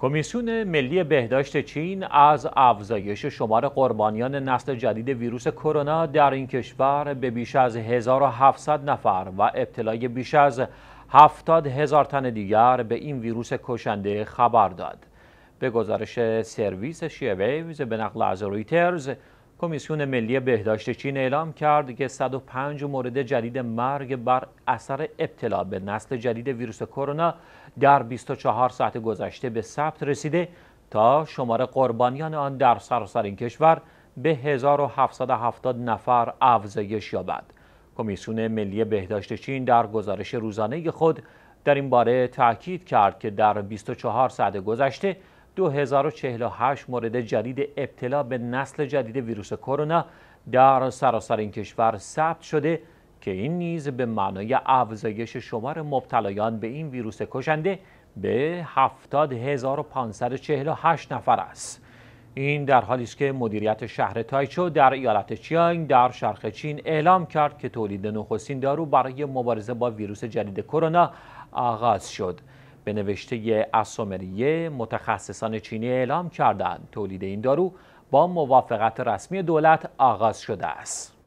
کمیسیون ملی بهداشت چین از افزایش شمار قربانیان نسل جدید ویروس کرونا در این کشور به بیش از 1700 نفر و ابتلای بیش از 70 هزار تن دیگر به این ویروس کشنده خبر داد. به گزارش سرویس شیویز به نقل از رویترز کمیسیون ملی بهداشت چین اعلام کرد که 105 مورد جدید مرگ بر اثر ابتلا به نسل جدید ویروس کرونا در 24 ساعت گذشته به ثبت رسیده تا شماره قربانیان آن در سراسر این کشور به 1770 نفر افزایش یابد. کمیسیون ملی بهداشت چین در گزارش روزانه خود در این باره تاکید کرد که در 24 ساعت گذشته 2048 مورد جدید ابتلا به نسل جدید ویروس کرونا در سراسر این کشور ثبت شده که این نیز به معنای افزایش شمار مبتلایان به این ویروس کشنده به 70548 نفر است. این در حالی است که مدیریت شهر تایچو در ایالت چیانگ در شرق چین اعلام کرد که تولید نخستین دارو برای مبارزه با ویروس جدید کرونا آغاز شد. به نوشته اسومریه متخصصان چینی اعلام کردند تولید این دارو با موافقت رسمی دولت آغاز شده است.